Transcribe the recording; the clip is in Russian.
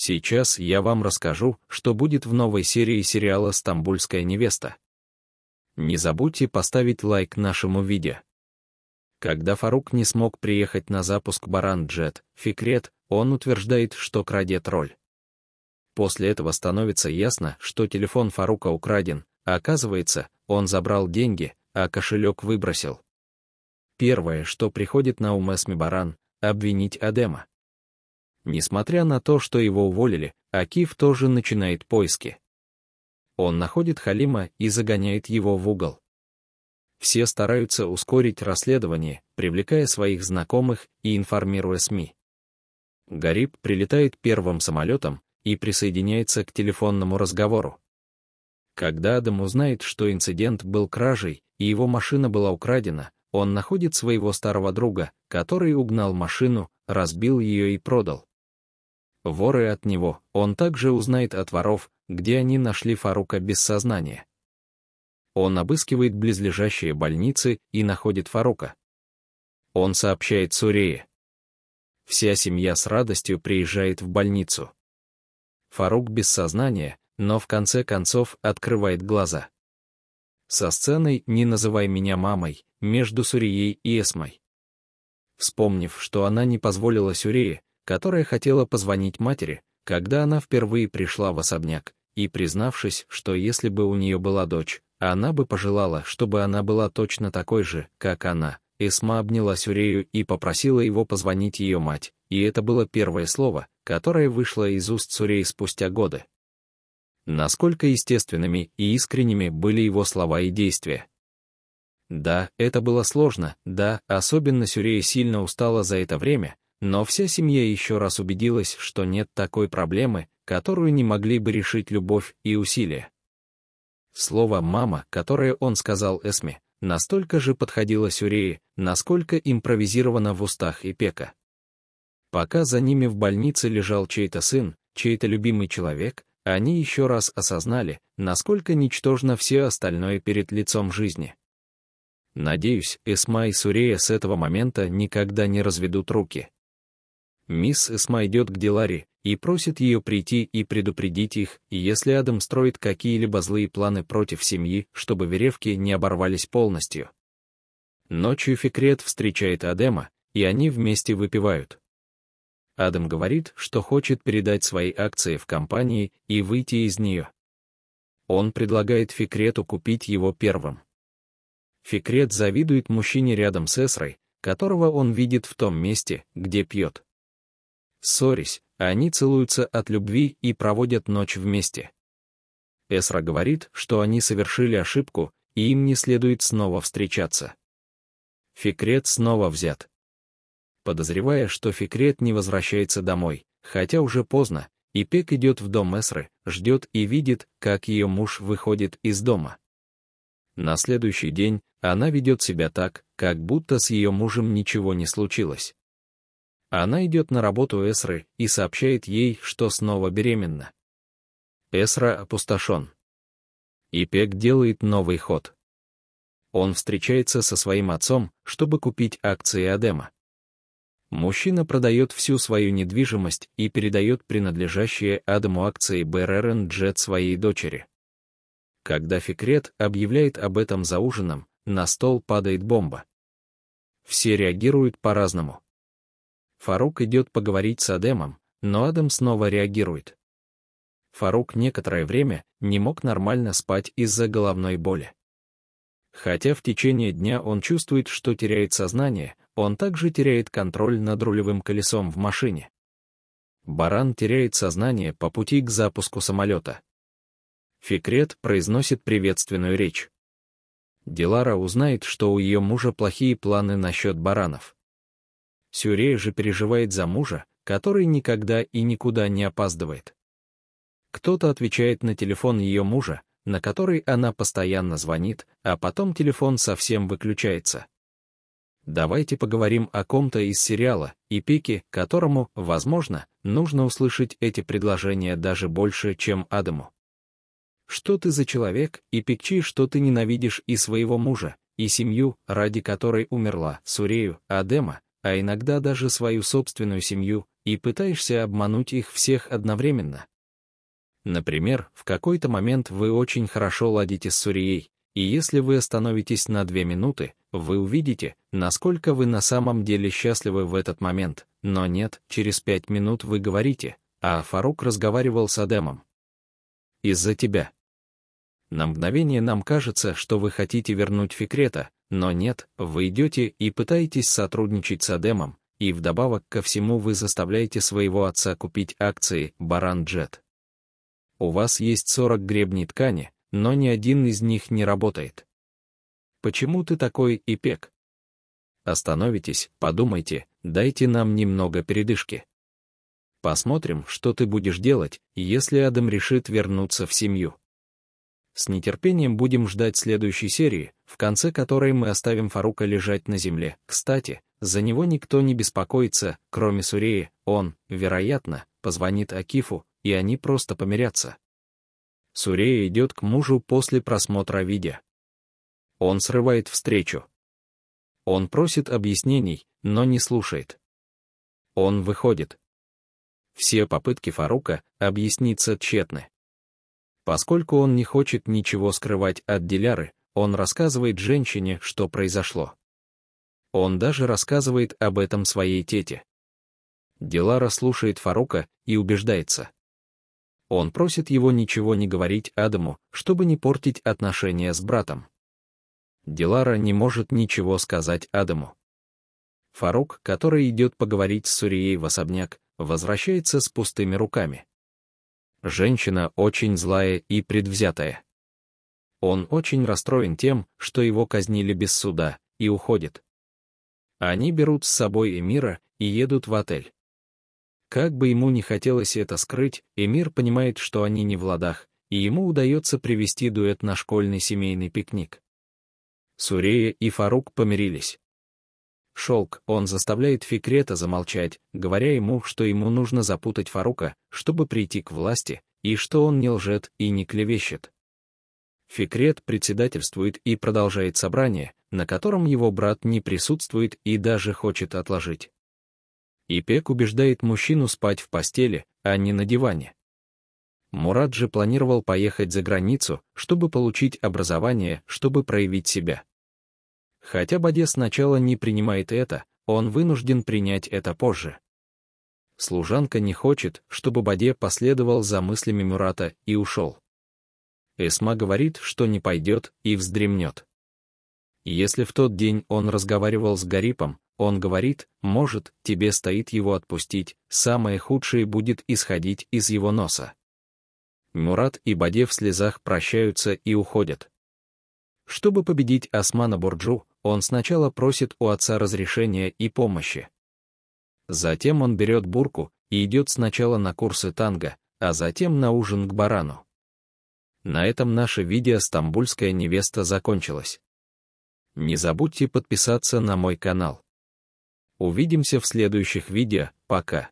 Сейчас я вам расскажу, что будет в новой серии сериала «Стамбульская невеста». Не забудьте поставить лайк нашему видео. Когда Фарук не смог приехать на запуск «Баран-джет», «Фикрет», он утверждает, что крадет роль. После этого становится ясно, что телефон Фарука украден, а оказывается, он забрал деньги, а кошелек выбросил. Первое, что приходит на ум Эсми Баран, обвинить Адема. Несмотря на то, что его уволили, Акиф тоже начинает поиски. Он находит Халима и загоняет его в угол. Все стараются ускорить расследование, привлекая своих знакомых и информируя СМИ. Гариб прилетает первым самолетом и присоединяется к телефонному разговору. Когда Адам узнает, что инцидент был кражей и его машина была украдена, он находит своего старого друга, который угнал машину, разбил ее и продал воры от него, он также узнает от воров, где они нашли Фарука без сознания. Он обыскивает близлежащие больницы и находит Фарука. Он сообщает Сурее. Вся семья с радостью приезжает в больницу. Фарук без сознания, но в конце концов открывает глаза. Со сценой «Не называй меня мамой» между Сурией и Эсмой. Вспомнив, что она не позволила Сюрее, которая хотела позвонить матери, когда она впервые пришла в особняк, и признавшись, что если бы у нее была дочь, она бы пожелала, чтобы она была точно такой же, как она. Эсма обняла Сюрею и попросила его позвонить ее мать, и это было первое слово, которое вышло из уст Сурей спустя годы. Насколько естественными и искренними были его слова и действия. Да, это было сложно, да, особенно Сюрея сильно устала за это время, но вся семья еще раз убедилась, что нет такой проблемы, которую не могли бы решить любовь и усилия. Слово «мама», которое он сказал Эсме, настолько же подходило Сюрее, насколько импровизировано в устах Ипека. Пока за ними в больнице лежал чей-то сын, чей-то любимый человек, они еще раз осознали, насколько ничтожно все остальное перед лицом жизни. Надеюсь, Эсма и Сурея с этого момента никогда не разведут руки. Мисс Эсма идет к Дилари и просит ее прийти и предупредить их, если Адам строит какие-либо злые планы против семьи, чтобы веревки не оборвались полностью. Ночью Фикрет встречает Адема, и они вместе выпивают. Адам говорит, что хочет передать свои акции в компании и выйти из нее. Он предлагает Фикрету купить его первым. Фикрет завидует мужчине рядом с Эсрой, которого он видит в том месте, где пьет. Ссорясь, они целуются от любви и проводят ночь вместе. Эсра говорит, что они совершили ошибку, и им не следует снова встречаться. Фикрет снова взят. Подозревая, что Фикрет не возвращается домой, хотя уже поздно, и Пек идет в дом Эсры, ждет и видит, как ее муж выходит из дома. На следующий день она ведет себя так, как будто с ее мужем ничего не случилось. Она идет на работу Эсры и сообщает ей, что снова беременна. Эсра опустошен. И Пек делает новый ход. Он встречается со своим отцом, чтобы купить акции Адема. Мужчина продает всю свою недвижимость и передает принадлежащие Адаму акции БРРН Джет своей дочери. Когда Фикрет объявляет об этом за ужином, на стол падает бомба. Все реагируют по-разному. Фарук идет поговорить с Адемом, но Адам снова реагирует. Фарук некоторое время не мог нормально спать из-за головной боли. Хотя в течение дня он чувствует, что теряет сознание, он также теряет контроль над рулевым колесом в машине. Баран теряет сознание по пути к запуску самолета. Фикрет произносит приветственную речь. Дилара узнает, что у ее мужа плохие планы насчет баранов. Сюрея же переживает за мужа, который никогда и никуда не опаздывает. Кто-то отвечает на телефон ее мужа, на который она постоянно звонит, а потом телефон совсем выключается. Давайте поговорим о ком-то из сериала и Пике, которому, возможно, нужно услышать эти предложения даже больше, чем Адаму. Что ты за человек, и пикчи, что ты ненавидишь и своего мужа, и семью, ради которой умерла, Сурею, Адема, а иногда даже свою собственную семью, и пытаешься обмануть их всех одновременно. Например, в какой-то момент вы очень хорошо ладите с Сурией, и если вы остановитесь на две минуты, вы увидите, насколько вы на самом деле счастливы в этот момент, но нет, через пять минут вы говорите, а Фарук разговаривал с Адемом. Из-за тебя. На мгновение нам кажется, что вы хотите вернуть Фикрета, но нет, вы идете и пытаетесь сотрудничать с Адемом, и вдобавок ко всему вы заставляете своего отца купить акции «Баранджет». У вас есть 40 гребней ткани, но ни один из них не работает. Почему ты такой ипек? Остановитесь, подумайте, дайте нам немного передышки. Посмотрим, что ты будешь делать, если Адам решит вернуться в семью. С нетерпением будем ждать следующей серии, в конце которой мы оставим Фарука лежать на земле. Кстати, за него никто не беспокоится, кроме Суреи, он, вероятно, позвонит Акифу, и они просто помирятся. Сурея идет к мужу после просмотра видео. Он срывает встречу. Он просит объяснений, но не слушает. Он выходит. Все попытки Фарука объясниться тщетны. Поскольку он не хочет ничего скрывать от Диляры, он рассказывает женщине, что произошло. Он даже рассказывает об этом своей тете. Дилара слушает Фарука и убеждается. Он просит его ничего не говорить Адаму, чтобы не портить отношения с братом. Дилара не может ничего сказать Адаму. Фарук, который идет поговорить с Сурией в особняк, возвращается с пустыми руками женщина очень злая и предвзятая. Он очень расстроен тем, что его казнили без суда, и уходит. Они берут с собой Эмира и едут в отель. Как бы ему не хотелось это скрыть, Эмир понимает, что они не в ладах, и ему удается привести дуэт на школьный семейный пикник. Сурея и Фарук помирились шелк, он заставляет Фикрета замолчать, говоря ему, что ему нужно запутать Фарука, чтобы прийти к власти, и что он не лжет и не клевещет. Фикрет председательствует и продолжает собрание, на котором его брат не присутствует и даже хочет отложить. Ипек убеждает мужчину спать в постели, а не на диване. Мурат же планировал поехать за границу, чтобы получить образование, чтобы проявить себя. Хотя Баде сначала не принимает это, он вынужден принять это позже. Служанка не хочет, чтобы Баде последовал за мыслями Мурата и ушел. Эсма говорит, что не пойдет и вздремнет. Если в тот день он разговаривал с Гарипом, он говорит, может, тебе стоит его отпустить, самое худшее будет исходить из его носа. Мурат и Баде в слезах прощаются и уходят. Чтобы победить Османа Бурджу, он сначала просит у отца разрешения и помощи. Затем он берет бурку и идет сначала на курсы танго, а затем на ужин к барану. На этом наше видео «Стамбульская невеста» закончилось. Не забудьте подписаться на мой канал. Увидимся в следующих видео, пока.